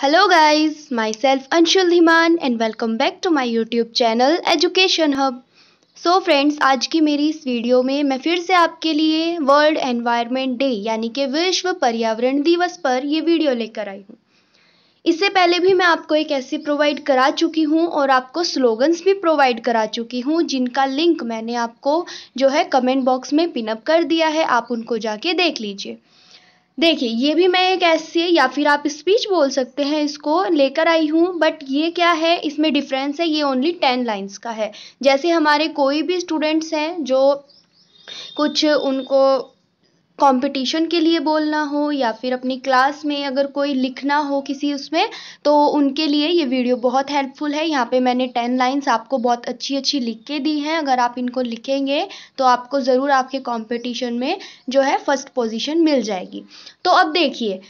Hello guys myself Anshul Dhiman and welcome back to my YouTube channel Education Hub so friends आज की मेरी इस video में मैं फिर से आपके लिए वर्ल्ड एनवायरनमेंट डे यानी कि विश्व पर्यावरण दिवस पर ये वीडियो लेकर आई हूँ इससे पहले भी मैं आपको एक ऐसी प्रोवाइड करा चुकी हूँ और आपको स्लोगन्स भी प्रोवाइड करा चुकी हूँ जिनका लिंक मैंने आपको जो है कमेंट बॉक्स में पिनअप कर दिया है आप उनको जाके देख लीजिए देखिए ये भी मैं एक है या फिर आप स्पीच बोल सकते हैं इसको लेकर आई हूँ बट ये क्या है इसमें डिफरेंस है ये ओनली टेन लाइन्स का है जैसे हमारे कोई भी स्टूडेंट्स हैं जो कुछ उनको कंपटीशन के लिए बोलना हो या फिर अपनी क्लास में अगर कोई लिखना हो किसी उसमें तो उनके लिए ये वीडियो बहुत हेल्पफुल है यहाँ पे मैंने टेन लाइंस आपको बहुत अच्छी अच्छी लिख के दी हैं अगर आप इनको लिखेंगे तो आपको ज़रूर आपके कंपटीशन में जो है फर्स्ट पोजीशन मिल जाएगी तो अब देखिए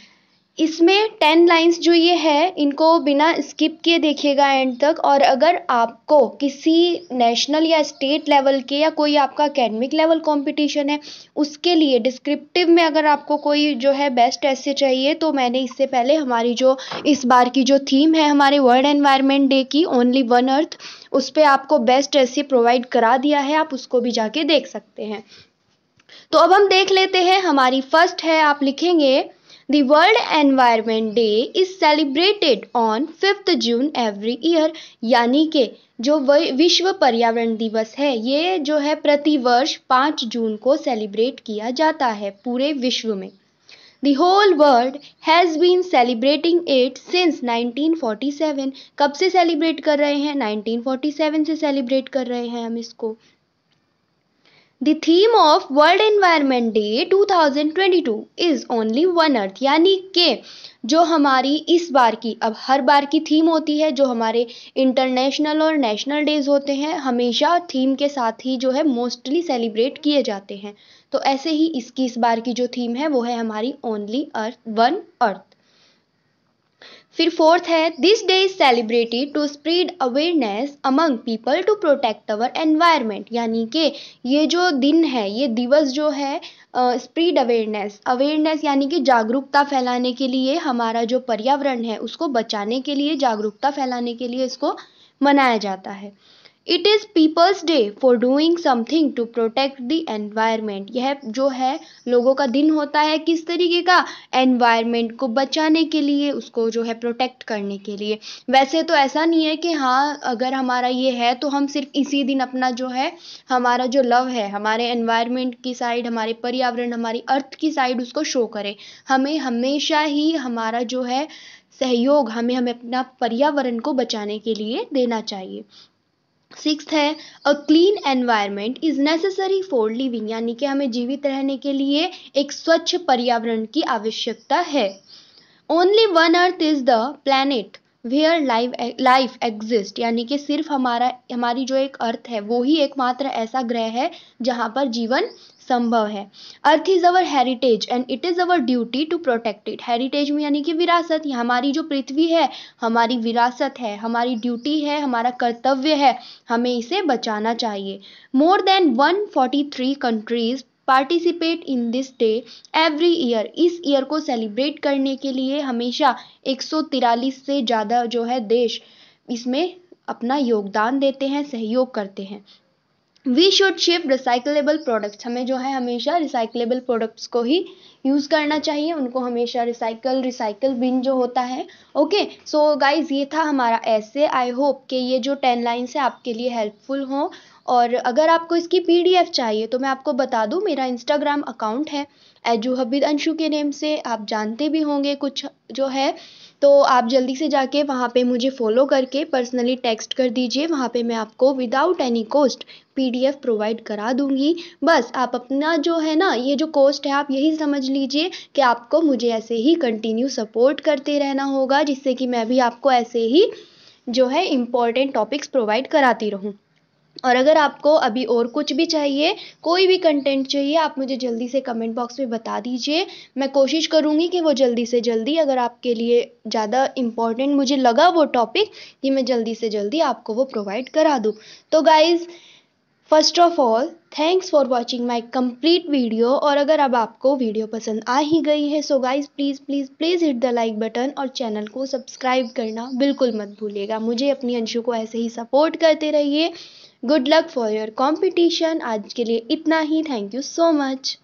इसमें टेन लाइन्स जो ये है इनको बिना स्किप किए देखिएगा एंड तक और अगर आपको किसी नेशनल या स्टेट लेवल के या कोई आपका अकेडमिक लेवल कंपटीशन है उसके लिए डिस्क्रिप्टिव में अगर आपको कोई जो है बेस्ट ऐसे चाहिए तो मैंने इससे पहले हमारी जो इस बार की जो थीम है हमारे वर्ल्ड एनवायरमेंट डे की ओनली वन अर्थ उस पर आपको बेस्ट ऐसे प्रोवाइड करा दिया है आप उसको भी जाके देख सकते हैं तो अब हम देख लेते हैं हमारी फर्स्ट है आप लिखेंगे The World Environment Day is celebrated on 5th June every year यानी के जो विश्व पर्यावरण दिवस है ये जो है प्रतिवर्ष 5 जून को सेलिब्रेट किया जाता है पूरे विश्व में The whole world has been celebrating it since 1947. कब से सेलिब्रेट कर रहे हैं 1947 से सेलिब्रेट कर रहे हैं हम इसको the theme of World Environment Day 2022 is only one earth यानी कि जो हमारी इस बार की अब हर बार की थीम होती है जो हमारे इंटरनेशनल और नेशनल डेज होते हैं हमेशा थीम के साथ ही जो है मोस्टली सेलिब्रेट किए जाते हैं तो ऐसे ही इसकी इस बार की जो थीम है वो है हमारी ओनली अर्थ वन अर्थ फिर फोर्थ है this day is celebrated to spread awareness among people to protect our environment यानी कि ये जो दिन है ये दिवस जो है स्प्रीड अवेयरनेस अवेयरनेस यानी कि जागरूकता फैलाने के लिए हमारा जो पर्यावरण है उसको बचाने के लिए जागरूकता फैलाने के लिए इसको मनाया जाता है it is people's day for doing something to protect the environment यह जो है लोगों का दिन होता है किस तरीके का एनवायरमेंट को बचाने के लिए उसको जो है प्रोटेक्ट करने के लिए वैसे तो ऐसा नहीं है कि हाँ अगर हमारा ये है तो हम सिर्फ इसी दिन अपना जो है हमारा जो लव है हमारे एनवायरमेंट की साइड हमारे पर्यावरण हमारी अर्थ की साइड उसको शो करें हमें हमेशा ही हमारा जो है सहयोग हमें हमें अपना पर्यावरण को बचाने के लिए देना चाहिए सिक्स्थ है a clean environment is necessary for living यानी कि हमें जीवित रहने के लिए एक स्वच्छ पर्यावरण की आवश्यकता है only one earth is the planet where live life exist यानी कि सिर्फ हमारा हमारी जो एक अर्थ है वो ही एकमात्र ऐसा ग्रह है जहाँ पर जीवन संभव है earth is our heritage and it is our duty to protect it heritage में यानी कि विरासत हमारी जो पृथ्वी है हमारी विरासत है हमारी ड्यूटी है हमारा कर्तव्य है हमें इसे बचाना चाहिए more than one forty three countries participate in this day every year इस ईयर को सेलिब्रेट करने के लिए हमेशा एक से ज़्यादा जो है देश इसमें अपना योगदान देते हैं सहयोग करते हैं we should save recyclable products हमें जो है हमेशा रिसाइकलेबल प्रोडक्ट्स को ही यूज़ करना चाहिए उनको हमेशा रिसाइकल रिसाइकल बिन जो होता है ओके सो गाइज ये था हमारा ऐसे आई होप कि ये जो टेन लाइन्स है आपके लिए हेल्पफुल हों और अगर आपको इसकी पी चाहिए तो मैं आपको बता दूँ मेरा इंस्टाग्राम अकाउंट है एजू हबीद अंशु के नेम से आप जानते भी होंगे कुछ जो है तो आप जल्दी से जाके वहाँ पे मुझे फॉलो करके पर्सनली टेक्स्ट कर दीजिए वहाँ पे मैं आपको without any cost PDF provide करा दूँगी बस आप अपना जो है ना ये जो कॉस्ट है आप यही समझ लीजिए कि आपको मुझे ऐसे ही कंटिन्यू सपोर्ट करते रहना होगा जिससे कि मैं भी आपको ऐसे ही जो है इम्पॉर्टेंट टॉपिक्स प्रोवाइड कराती रहूँ और अगर आपको अभी और कुछ भी चाहिए कोई भी कंटेंट चाहिए आप मुझे जल्दी से कमेंट बॉक्स में बता दीजिए मैं कोशिश करूँगी कि वो जल्दी से जल्दी अगर आपके लिए ज़्यादा इम्पॉर्टेंट मुझे लगा वो टॉपिक कि मैं जल्दी से जल्दी आपको वो प्रोवाइड करा दूँ तो guys first of all thanks for watching my complete video और अगर अब आपको वीडियो पसंद आ ही गई है so guys please please please hit the like button और चैनल को सब्सक्राइब करना बिल्कुल मत भूलिएगा मुझे अपनी अंशु को ऐसे ही सपोर्ट करते रहिए good luck for your competition आज के लिए इतना ही थैंक यू सो मच